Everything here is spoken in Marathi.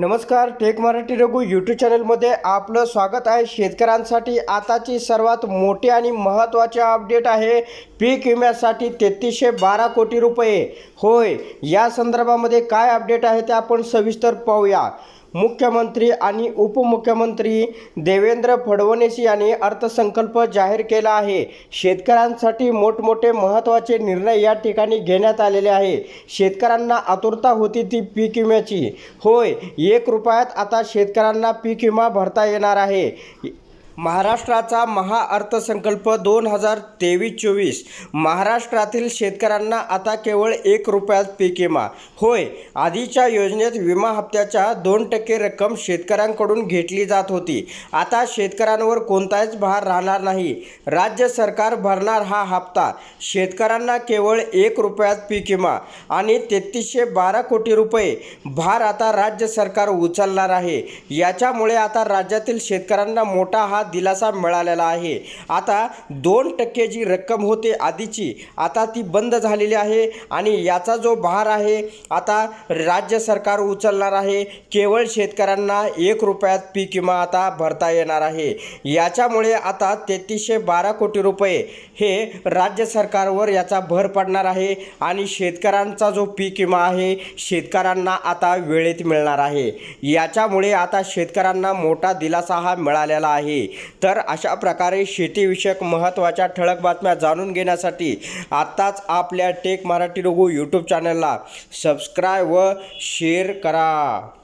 नमस्कार टेक मराठी रघु यूट्यूब चॅनलमध्ये आपलं स्वागत आहे शेतकऱ्यांसाठी आताची सर्वात मोठी आणि महत्त्वाची अपडेट आहे पीक विम्यासाठी तेहतीसशे बारा कोटी रुपये होय या संदर्भामध्ये काय अपडेट आहे ते आपण सविस्तर पाहूया मुख्यमंत्री आणि उपमुख्यमंत्री देवेंद्र फडणवीस यांनी अर्थसंकल्प जाहीर केला आहे शेतकऱ्यांसाठी मोठमोठे महत्त्वाचे निर्णय या ठिकाणी घेण्यात आलेले आहे शेतकऱ्यांना आतुरता होती ती पीक विम्याची होय एक रुपयात आता शेतकऱ्यांना पीक विमा भरता येणार आहे महाराष्ट्राचा महाअर्थसंकल्प दोन हजार तेवीस चोवीस महाराष्ट्रातील शेतकऱ्यांना आता केवळ एक रुपयात पीक विमा होय आधीच्या योजनेत विमा हप्त्याच्या दोन टक्के रक्कम शेतकऱ्यांकडून घेतली जात होती आता शेतकऱ्यांवर कोणताच भार राहणार नाही राज्य सरकार भरणार हा हप्ता शेतकऱ्यांना केवळ एक रुपयात पीक विमा आणि तेहतीसशे बारा कोटी रुपये भार आता राज्य सरकार उचलणार आहे याच्यामुळे आता राज्यातील शेतकऱ्यांना मोठा हा दिलासा मिळालेला आहे आता दोन टक्के जी रक्कम होते आधीची आता ती बंद झालेली आहे आणि याचा जो भार आहे आता राज्य सरकार उचलणार आहे केवळ शेतकऱ्यांना एक रुपयात पीक विमा आता भरता येणार आहे याच्यामुळे आता तेहतीसशे बारा कोटी रुपये हे राज्य सरकारवर याचा भर पडणार आहे आणि शेतकऱ्यांचा जो पीक विमा आहे शेतकऱ्यांना आता वेळेत मिळणार आहे याच्यामुळे आता शेतकऱ्यांना मोठा दिलासा हा मिळालेला आहे तर अशा प्रकारे शेतीविषयक महत्त्वाच्या ठळक बातम्या जाणून घेण्यासाठी आत्ताच आपल्या टेक मराठी लोगो यूट्यूब चॅनलला सबस्क्राईब व शेअर करा